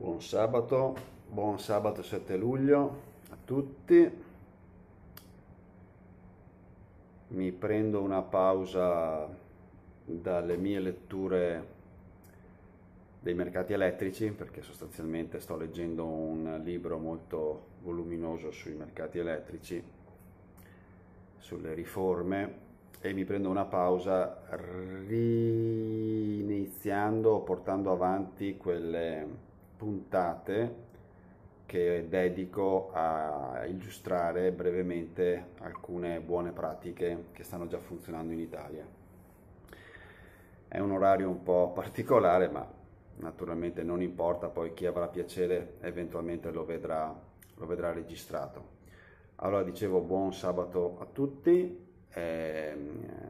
Buon sabato, buon sabato 7 luglio a tutti. Mi prendo una pausa dalle mie letture dei mercati elettrici perché sostanzialmente sto leggendo un libro molto voluminoso sui mercati elettrici, sulle riforme e mi prendo una pausa riniziando, portando avanti quelle puntate che dedico a illustrare brevemente alcune buone pratiche che stanno già funzionando in Italia. È un orario un po' particolare, ma naturalmente non importa, poi chi avrà piacere eventualmente lo vedrà, lo vedrà registrato. Allora dicevo buon sabato a tutti, eh,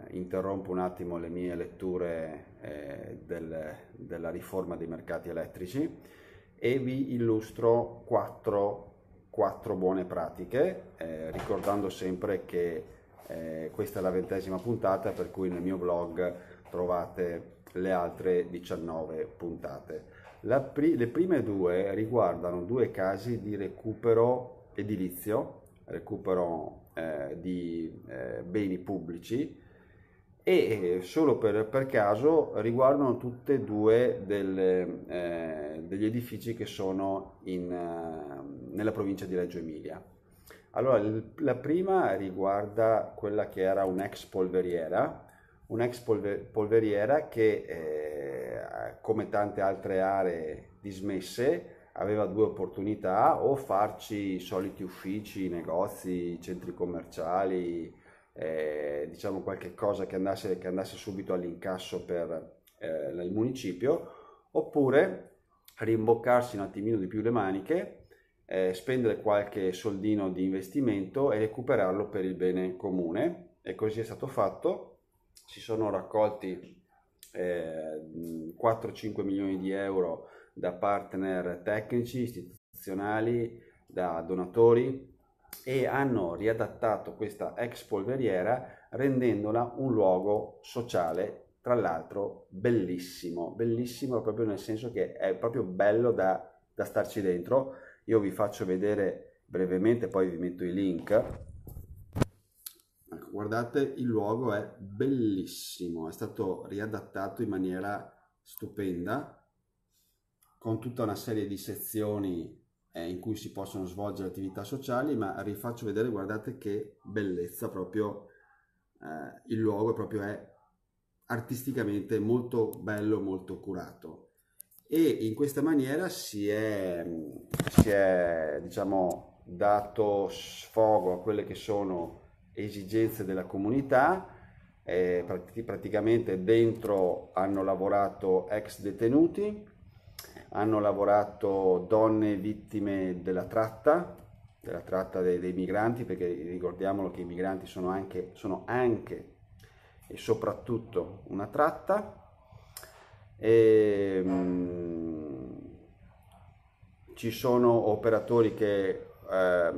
interrompo un attimo le mie letture eh, del, della riforma dei mercati elettrici e vi illustro quattro, quattro buone pratiche, eh, ricordando sempre che eh, questa è la ventesima puntata, per cui nel mio blog trovate le altre 19 puntate. Pri le prime due riguardano due casi di recupero edilizio, recupero eh, di eh, beni pubblici, e eh, solo per, per caso riguardano tutte e due delle, eh, degli edifici che sono in, eh, nella provincia di Reggio Emilia. Allora, la prima riguarda quella che era un'ex polveriera, un'ex polver- polveriera che, eh, come tante altre aree dismesse, aveva due opportunità, o farci i soliti uffici, negozi, centri commerciali, eh, diciamo qualche cosa che andasse, che andasse subito all'incasso per eh, il municipio, oppure rimboccarsi un attimino di più le maniche, eh, spendere qualche soldino di investimento e recuperarlo per il bene comune. E così è stato fatto. Si sono raccolti 4-5 eh, milioni di euro da partner tecnici, istituzionali, da donatori, e hanno riadattato questa ex polveriera rendendola un luogo sociale, tra l'altro bellissimo, bellissimo proprio nel senso che è proprio bello da, da starci dentro. Io vi faccio vedere brevemente, poi vi metto i link ecco, guardate il luogo è bellissimo è stato riadattato in maniera stupenda con tutta una serie di sezioni eh, in cui si possono svolgere attività sociali, ma rifaccio vedere, guardate che bellezza proprio eh, il luogo proprio è artisticamente molto bello, molto curato. E in questa maniera si è, si è diciamo, dato sfogo a quelle che sono esigenze della comunità. Eh, praticamente dentro hanno lavorato ex detenuti, hanno lavorato donne vittime della tratta, della tratta dei, dei migranti, perché ricordiamolo che i migranti sono anche, sono anche e soprattutto una tratta. E, ehm, mh, ci sono operatori che eh,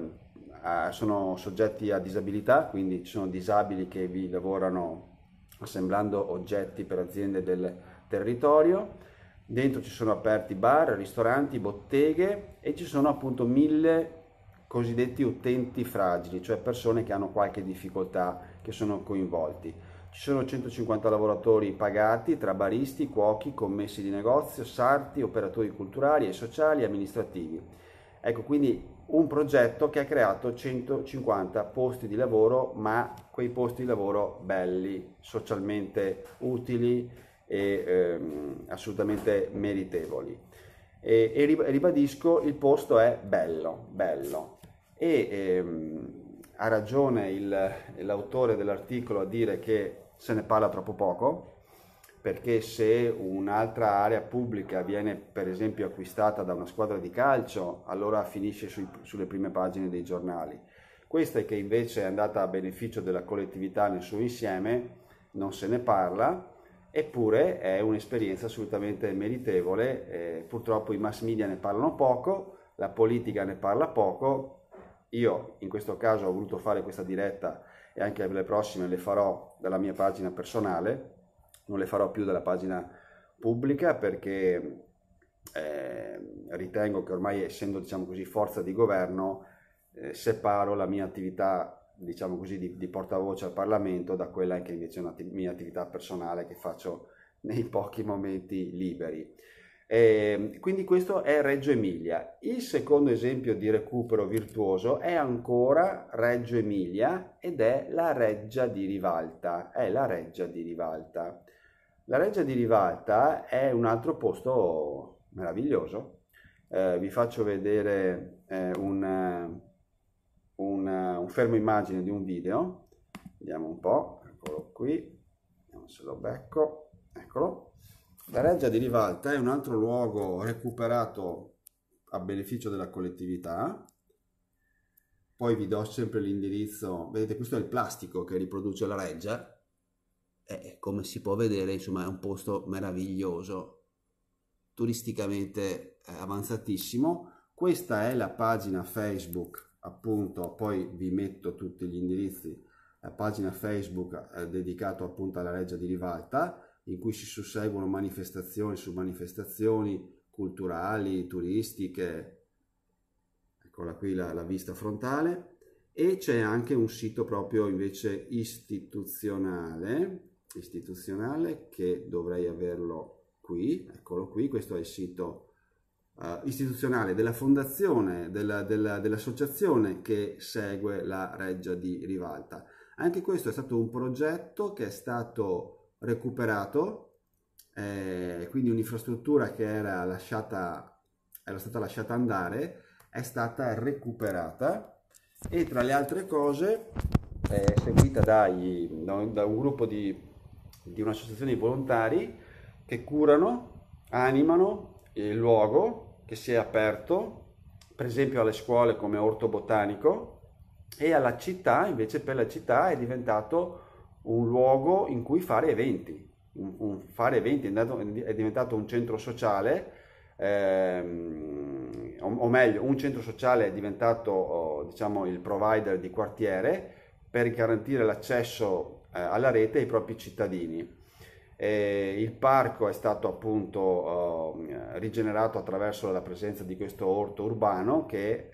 sono soggetti a disabilità, quindi ci sono disabili che vi lavorano assemblando oggetti per aziende del territorio Dentro ci sono aperti bar, ristoranti, botteghe e ci sono appunto mille cosiddetti utenti fragili, cioè persone che hanno qualche difficoltà, che sono coinvolti. Ci sono 150 lavoratori pagati tra baristi, cuochi, commessi di negozio, sarti, operatori culturali e sociali e amministrativi. Ecco quindi un progetto che ha creato 150 posti di lavoro, ma quei posti di lavoro belli, socialmente utili, e ehm, assolutamente meritevoli. E, e, ribadisco, il posto è bello, bello. E ehm, ha ragione il, l'autore dell'articolo a dire che se ne parla troppo poco, perché se un'altra area pubblica viene per esempio acquistata da una squadra di calcio, allora finisce sui, sulle prime pagine dei giornali. Questa che invece è andata a beneficio della collettività nel suo insieme, non se ne parla eppure è un'esperienza assolutamente meritevole, eh, purtroppo i mass media ne parlano poco, la politica ne parla poco, io in questo caso ho voluto fare questa diretta e anche le prossime le farò dalla mia pagina personale, non le farò più dalla pagina pubblica perché eh, ritengo che ormai essendo diciamo così forza di governo eh, separo la mia attività diciamo così, di, di, portavoce al Parlamento da quella che invece è una mia attività personale che faccio nei pochi momenti liberi. E ehm, quindi questo è Reggio Emilia. Il secondo esempio di recupero virtuoso è ancora Reggio Emilia ed è la Reggia di Rivalta. È la Reggia di Rivalta. La Reggia di Rivalta è un altro posto meraviglioso. Eh, vi faccio vedere eh, un, un, un fermo immagine di un video, vediamo un po', eccolo qui, vediamo se lo becco, eccolo. La Reggia di Rivalta è un altro luogo recuperato a beneficio della collettività, poi vi do sempre l'indirizzo, vedete questo è il plastico che riproduce la Reggia, e come si può vedere insomma è un posto meraviglioso, turisticamente eh, avanzatissimo, questa è la pagina Facebook appunto, poi vi metto tutti gli indirizzi, la pagina Facebook eh, dedicata appunto alla Reggia di Rivalta, in cui si susseguono manifestazioni su manifestazioni culturali, turistiche, eccola qui la, la vista frontale, e c'è anche un sito proprio invece istituzionale, istituzionale che dovrei averlo qui, eccolo qui, questo è il sito eh, istituzionale della fondazione, della, della, dell'associazione che segue la Reggia di Rivalta. Anche questo è stato un progetto che è stato recuperato, eh, quindi un'infrastruttura che era, lasciata, era stata lasciata andare è stata recuperata e tra le altre cose è seguita dai, da un gruppo di, di un'associazione di volontari che curano, animano il luogo che si è aperto, per esempio alle scuole come orto botanico, e alla città, invece per la città è diventato un luogo in cui fare eventi. Un, un fare eventi è diventato un centro sociale, ehm, o, o, meglio, un centro sociale è diventato oh, diciamo, il provider di quartiere per garantire l'accesso eh, alla rete ai propri cittadini. Eh, il parco è stato appunto eh, rigenerato attraverso la presenza di questo orto urbano che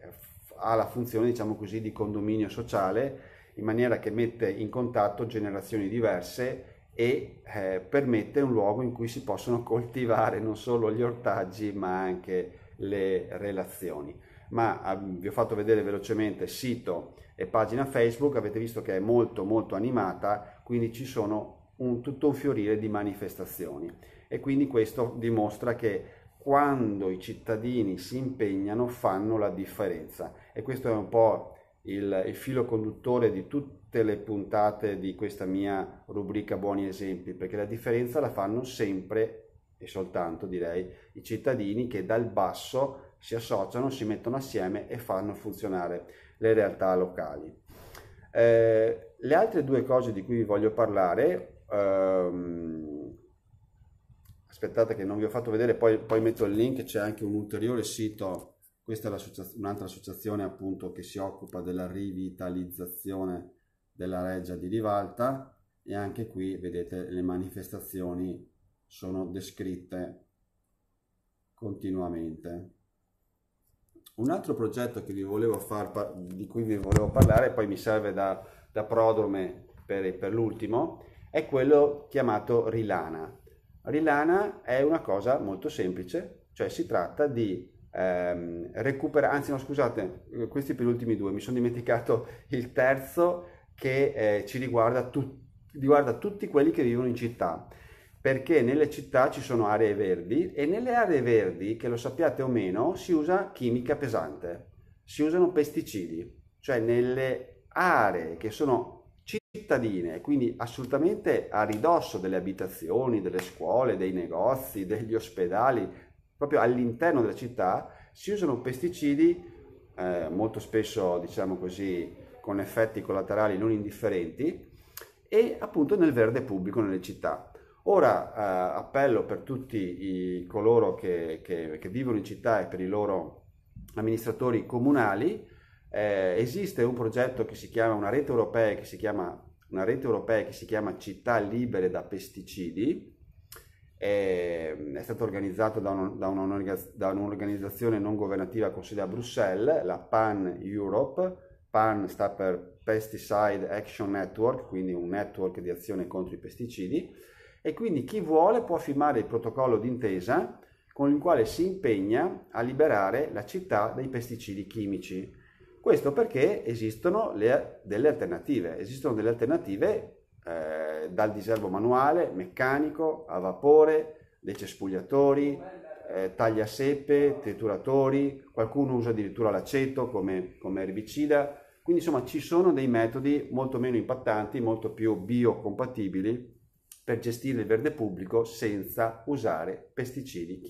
ha la funzione, diciamo così, di condominio sociale in maniera che mette in contatto generazioni diverse e eh, permette un luogo in cui si possono coltivare non solo gli ortaggi ma anche le relazioni. Ma ehm, vi ho fatto vedere velocemente sito e pagina Facebook, avete visto che è molto molto animata, quindi ci sono un, tutto un fiorire di manifestazioni e quindi questo dimostra che quando i cittadini si impegnano fanno la differenza e questo è un po' il, il filo conduttore di tutte le puntate di questa mia rubrica buoni esempi perché la differenza la fanno sempre e soltanto direi i cittadini che dal basso si associano, si mettono assieme e fanno funzionare le realtà locali. Eh, le altre due cose di cui vi voglio parlare ehm, aspettate che non vi ho fatto vedere, poi, poi metto il link, c'è anche un ulteriore sito, questa è l'associazione, un'altra associazione appunto che si occupa della rivitalizzazione della reggia di rivalta e anche qui vedete le manifestazioni sono descritte continuamente. Un altro progetto che vi volevo far, di cui vi volevo parlare, poi mi serve da, da prodrome per, per l'ultimo, è quello chiamato Rilana. Rilana è una cosa molto semplice, cioè si tratta di ehm, recuperare, anzi no scusate, questi per gli ultimi due, mi sono dimenticato il terzo che eh, ci riguarda, tu- riguarda tutti quelli che vivono in città, perché nelle città ci sono aree verdi e nelle aree verdi, che lo sappiate o meno, si usa chimica pesante, si usano pesticidi, cioè nelle aree che sono cittadine, quindi assolutamente a ridosso delle abitazioni, delle scuole, dei negozi, degli ospedali, proprio all'interno della città, si usano pesticidi eh, molto spesso, diciamo così, con effetti collaterali non indifferenti e appunto nel verde pubblico nelle città. Ora eh, appello per tutti i, coloro che, che, che, vivono in città e per i loro amministratori comunali, eh, esiste un progetto che si chiama, una rete europea che si chiama una rete europea che si chiama Città Libere da Pesticidi, è, è stato organizzato da, un, da, da, un'organizzazione non governativa con sede a Bruxelles, la Pan Europe. PAN sta per Pesticide Action Network, quindi un network di azione contro i pesticidi. E quindi chi vuole può firmare il protocollo d'intesa con il quale si impegna a liberare la città dai pesticidi chimici. Questo perché esistono le, delle alternative, esistono delle alternative eh, dal diserbo manuale, meccanico, a vapore, dei cespugliatori, eh, tagliaseppe, trituratori, qualcuno usa addirittura l'aceto come, come erbicida, quindi insomma ci sono dei metodi molto meno impattanti, molto più biocompatibili per gestire il verde pubblico senza usare pesticidi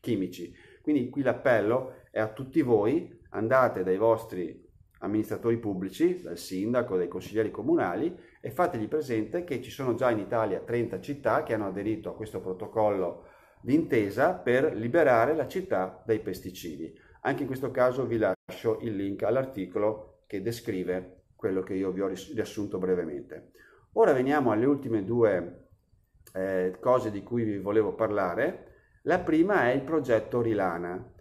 chimici. Quindi qui l'appello è a tutti voi andate dai vostri amministratori pubblici, dal sindaco, dai consiglieri comunali e fategli presente che ci sono già in Italia 30 città che hanno aderito a questo protocollo d'intesa per liberare la città dai pesticidi. Anche in questo caso vi lascio il link all'articolo che descrive quello che io vi ho riassunto brevemente. Ora veniamo alle ultime due eh, cose di cui vi volevo parlare. La prima è il progetto Rilana,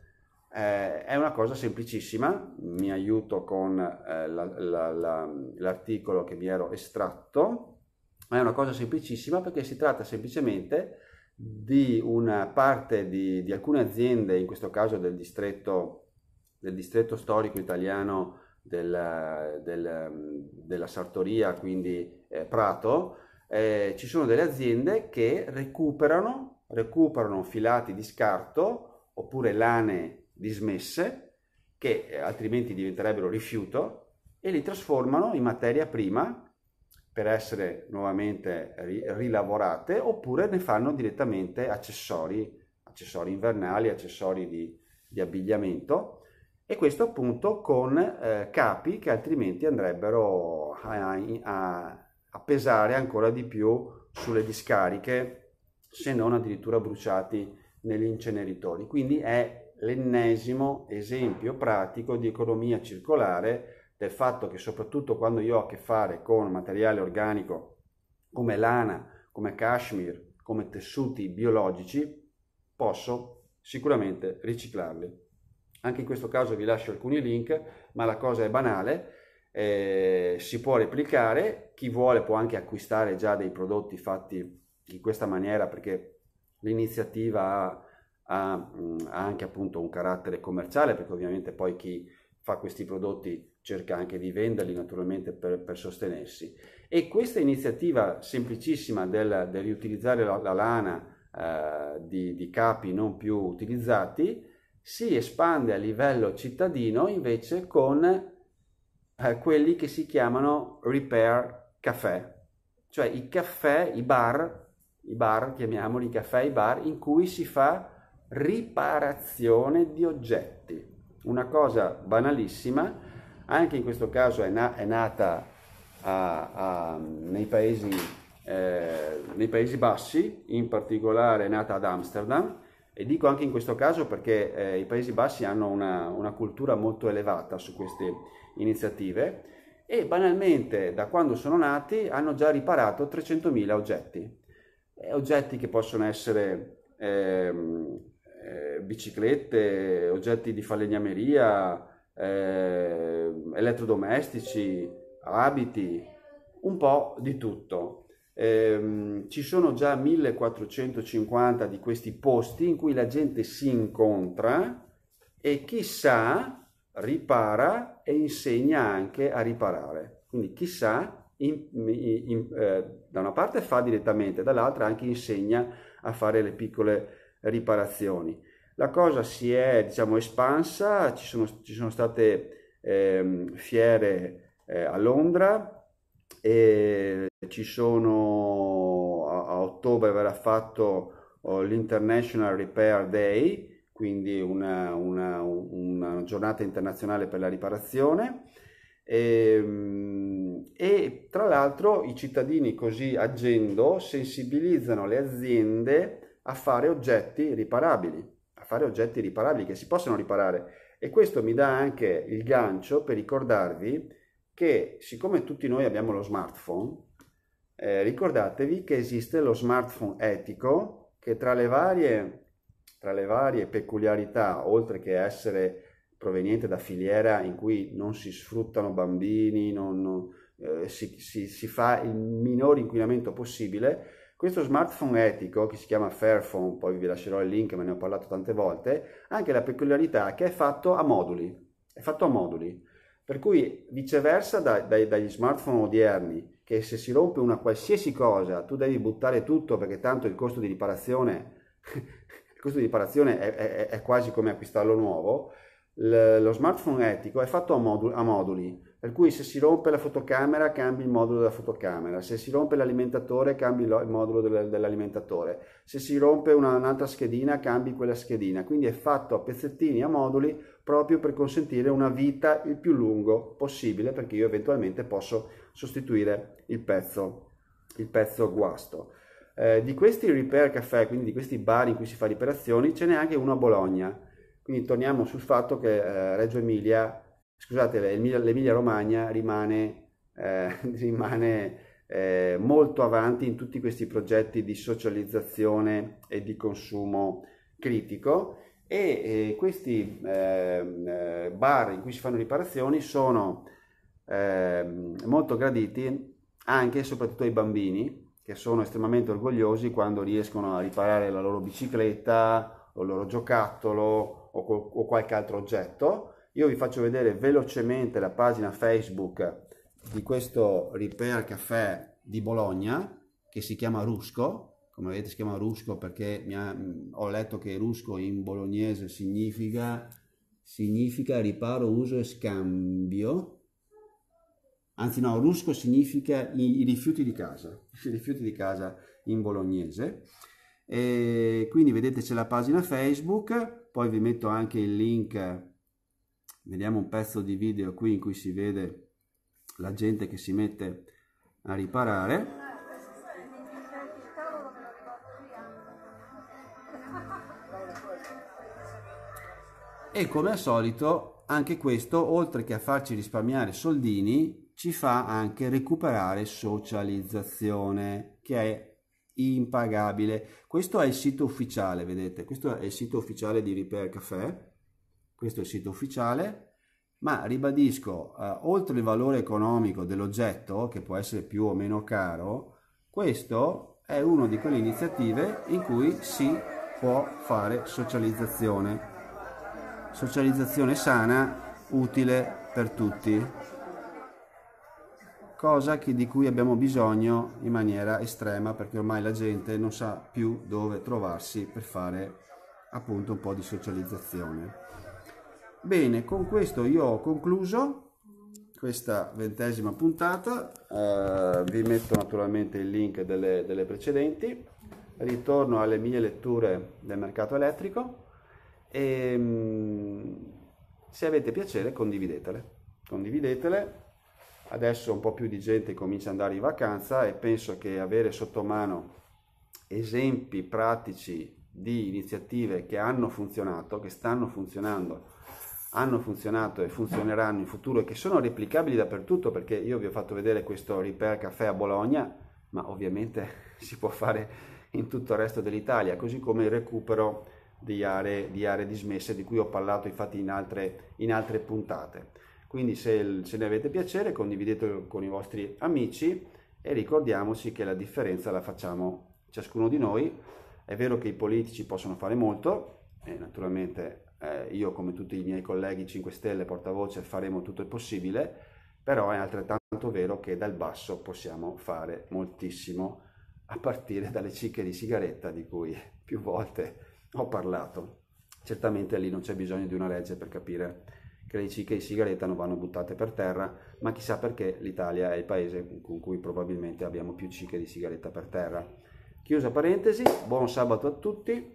eh, è una cosa semplicissima, mi aiuto con eh, la, la, la, l'articolo che mi ero estratto, è una cosa semplicissima perché si tratta semplicemente di una parte di, di alcune aziende, in questo caso del distretto, del distretto storico italiano del, del, della Sartoria, quindi eh, Prato, eh, ci sono delle aziende che recuperano, recuperano filati di scarto oppure lane dismesse, che eh, altrimenti diventerebbero rifiuto, e li trasformano in materia prima per essere nuovamente ri- rilavorate, oppure ne fanno direttamente accessori, accessori invernali, accessori di, di abbigliamento, e questo appunto con eh, capi che altrimenti andrebbero a, a, a, pesare ancora di più sulle discariche, se non addirittura bruciati negli inceneritori. Quindi è l'ennesimo esempio pratico di economia circolare del fatto che soprattutto quando io ho a che fare con materiale organico come lana, come cashmere, come tessuti biologici, posso sicuramente riciclarli. Anche in questo caso vi lascio alcuni link, ma la cosa è banale, eh, si può replicare, chi vuole può anche acquistare già dei prodotti fatti in questa maniera perché l'iniziativa ha ha, mm, ha anche appunto un carattere commerciale perché ovviamente poi chi fa questi prodotti cerca anche di venderli naturalmente per, per sostenersi. E questa iniziativa semplicissima del, del riutilizzare la, la lana eh, di, di, capi non più utilizzati si espande a livello cittadino invece con eh, quelli che si chiamano repair caffè, cioè i caffè, i bar, i bar chiamiamoli caffè, i bar in cui si fa riparazione di oggetti. Una cosa banalissima, anche in questo caso è, na- è nata a, a, nei, paesi, eh, nei Paesi Bassi, in particolare è nata ad Amsterdam, e dico anche in questo caso perché eh, i Paesi Bassi hanno una, una, cultura molto elevata su queste iniziative e banalmente da quando sono nati hanno già riparato 300.000 oggetti, eh, oggetti che possono essere... Ehm, eh, biciclette, oggetti di falegnameria, eh, elettrodomestici, abiti, un po' di tutto. Eh, ci sono già 1450 di questi posti in cui la gente si incontra e chissà ripara e insegna anche a riparare. Quindi chissà in, in, in, eh, da una parte fa direttamente, dall'altra anche insegna a fare le piccole riparazioni. La cosa si è diciamo, espansa, ci sono, ci sono state eh, fiere eh, a Londra, e ci sono, a, a ottobre verrà fatto oh, l'International Repair Day, quindi una, una, una, giornata internazionale per la riparazione. E, ehm, e tra l'altro i cittadini così agendo sensibilizzano le aziende a fare oggetti riparabili, a fare oggetti riparabili che si possono riparare. E questo mi dà anche il gancio per ricordarvi che siccome tutti noi abbiamo lo smartphone, eh, ricordatevi che esiste lo smartphone etico che tra le, varie, tra le varie peculiarità, oltre che essere proveniente da filiera in cui non si sfruttano bambini, non, eh, si, si, si fa il minor inquinamento possibile, questo smartphone etico, che si chiama Fairphone, poi vi lascerò il link, ma ne ho parlato tante volte, ha anche la peculiarità che è fatto a moduli, è fatto a moduli. Per cui viceversa da, dai, dagli smartphone odierni, che se si rompe una qualsiasi cosa tu devi buttare tutto perché tanto il costo di riparazione, il costo di riparazione è, è, è quasi come acquistarlo nuovo, lo smartphone etico è fatto a moduli, a moduli per cui se si rompe la fotocamera cambi il modulo della fotocamera, se si rompe l'alimentatore cambi il modulo dell'alimentatore, se si rompe una, un'altra schedina cambi quella schedina. Quindi è fatto a pezzettini, a moduli, proprio per consentire una vita il più lungo possibile perché io eventualmente posso sostituire il pezzo, il pezzo guasto. Eh, di questi repair caffè, quindi di questi bar in cui si fa riparazioni, ce n'è anche uno a Bologna. Quindi torniamo sul fatto che eh, Reggio Emilia scusate, l'Emilia Romagna rimane, eh, rimane eh, molto avanti in tutti questi progetti di socializzazione e di consumo critico e, e questi ehm, eh, bar in cui si fanno riparazioni sono ehm, molto graditi anche e soprattutto ai bambini che sono estremamente orgogliosi quando riescono a riparare la loro bicicletta o il loro giocattolo o, o qualche altro oggetto io vi faccio vedere velocemente la pagina Facebook di questo Repair Café di Bologna, che si chiama Rusco, come vedete si chiama Rusco perché ha, mm, ho letto che Rusco in bolognese significa, significa riparo, uso e scambio, anzi no, Rusco significa i, i rifiuti di casa, i rifiuti di casa in bolognese. E quindi vedete c'è la pagina Facebook, poi vi metto anche il link Vediamo un pezzo di video qui in cui si vede la gente che si mette a riparare. E come al solito, anche questo, oltre che a farci risparmiare soldini, ci fa anche recuperare socializzazione, che è impagabile. Questo è il sito ufficiale, vedete, questo è il sito ufficiale di Repair Café questo è il sito ufficiale, ma ribadisco, eh, oltre il valore economico dell'oggetto, che può essere più o meno caro, questo è una di quelle iniziative in cui si può fare socializzazione. Socializzazione sana, utile per tutti, cosa che, di cui abbiamo bisogno in maniera estrema perché ormai la gente non sa più dove trovarsi per fare appunto un po' di socializzazione. Bene, con questo io ho concluso questa ventesima puntata, uh, vi metto naturalmente il link delle, delle, precedenti, ritorno alle mie letture del mercato elettrico e um, se avete piacere condividetele, condividetele, adesso un po' più di gente comincia ad andare in vacanza e penso che avere sotto mano esempi pratici di iniziative che hanno funzionato, che stanno funzionando, hanno funzionato e funzioneranno in futuro e che sono replicabili dappertutto perché io vi ho fatto vedere questo Repair Caffè a Bologna, ma ovviamente si può fare in tutto il resto dell'Italia, così come il recupero di aree, di aree, dismesse di cui ho parlato infatti in altre, in altre puntate. Quindi se, se ne avete piacere condividetelo con i vostri amici e ricordiamoci che la differenza la facciamo ciascuno di noi. È vero che i politici possono fare molto e naturalmente eh, io come tutti i miei colleghi 5 Stelle portavoce faremo tutto il possibile, però è altrettanto vero che dal basso possiamo fare moltissimo a partire dalle cicche di sigaretta di cui più volte ho parlato. Certamente lì non c'è bisogno di una legge per capire che le cicche di sigaretta non vanno buttate per terra, ma chissà perché l'Italia è il paese con cui probabilmente abbiamo più cicche di sigaretta per terra. Chiusa parentesi, buon sabato a tutti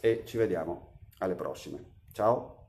e ci vediamo alle prossime. Chao.